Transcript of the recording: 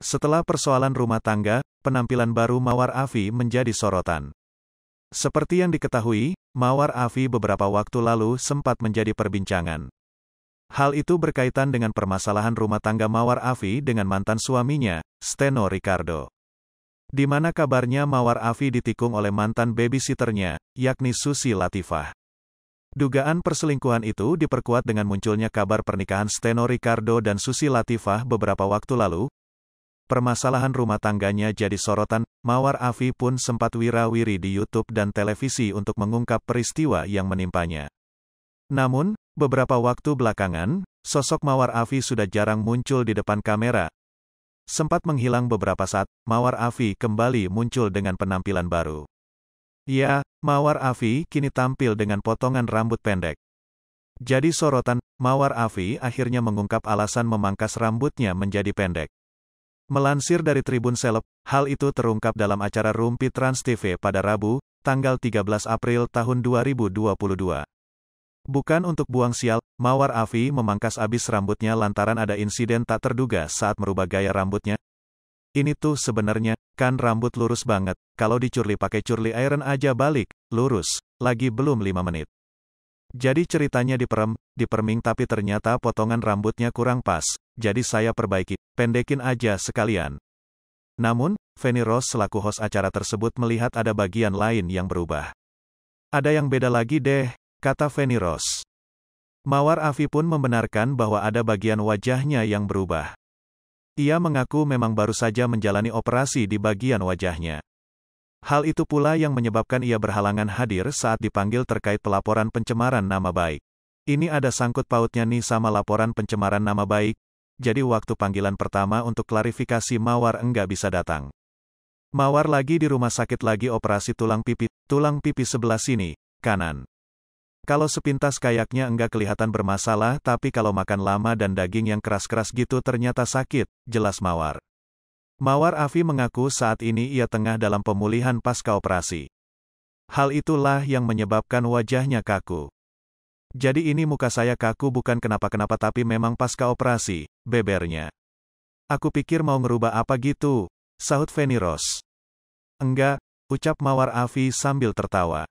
Setelah persoalan rumah tangga, penampilan baru Mawar Afi menjadi sorotan. Seperti yang diketahui, Mawar Afi beberapa waktu lalu sempat menjadi perbincangan. Hal itu berkaitan dengan permasalahan rumah tangga Mawar Afi dengan mantan suaminya, Steno Ricardo. Di mana kabarnya Mawar Afi ditikung oleh mantan babysitternya, yakni Susi Latifah. Dugaan perselingkuhan itu diperkuat dengan munculnya kabar pernikahan Steno Ricardo dan Susi Latifah beberapa waktu lalu, permasalahan rumah tangganya jadi sorotan, Mawar Afi pun sempat wirawiri di YouTube dan televisi untuk mengungkap peristiwa yang menimpanya. Namun, beberapa waktu belakangan, sosok Mawar Afi sudah jarang muncul di depan kamera. Sempat menghilang beberapa saat, Mawar Afi kembali muncul dengan penampilan baru. Ya, Mawar Afi kini tampil dengan potongan rambut pendek. Jadi sorotan, Mawar Afi akhirnya mengungkap alasan memangkas rambutnya menjadi pendek. Melansir dari Tribun Seleb, hal itu terungkap dalam acara Rumpi Trans TV pada Rabu, tanggal 13 April tahun 2022. Bukan untuk buang sial, Mawar Afi memangkas abis rambutnya lantaran ada insiden tak terduga saat merubah gaya rambutnya. Ini tuh sebenarnya, kan rambut lurus banget, kalau dicurli pakai curly iron aja balik, lurus, lagi belum 5 menit. Jadi ceritanya diperem, diperming tapi ternyata potongan rambutnya kurang pas, jadi saya perbaiki pendekin aja sekalian. Namun, Fanny Rose selaku host acara tersebut melihat ada bagian lain yang berubah. Ada yang beda lagi deh, kata Fanny Rose. Mawar Afi pun membenarkan bahwa ada bagian wajahnya yang berubah. Ia mengaku memang baru saja menjalani operasi di bagian wajahnya. Hal itu pula yang menyebabkan ia berhalangan hadir saat dipanggil terkait pelaporan pencemaran nama baik. Ini ada sangkut pautnya nih sama laporan pencemaran nama baik, jadi waktu panggilan pertama untuk klarifikasi Mawar enggak bisa datang. Mawar lagi di rumah sakit lagi operasi tulang pipi, tulang pipi sebelah sini, kanan. Kalau sepintas kayaknya enggak kelihatan bermasalah tapi kalau makan lama dan daging yang keras-keras gitu ternyata sakit, jelas Mawar. Mawar Afi mengaku saat ini ia tengah dalam pemulihan pasca operasi. Hal itulah yang menyebabkan wajahnya kaku. Jadi ini muka saya kaku bukan kenapa-kenapa tapi memang pasca operasi, bebernya. Aku pikir mau ngerubah apa gitu, sahut Feni Rose. Enggak, ucap Mawar Afi sambil tertawa.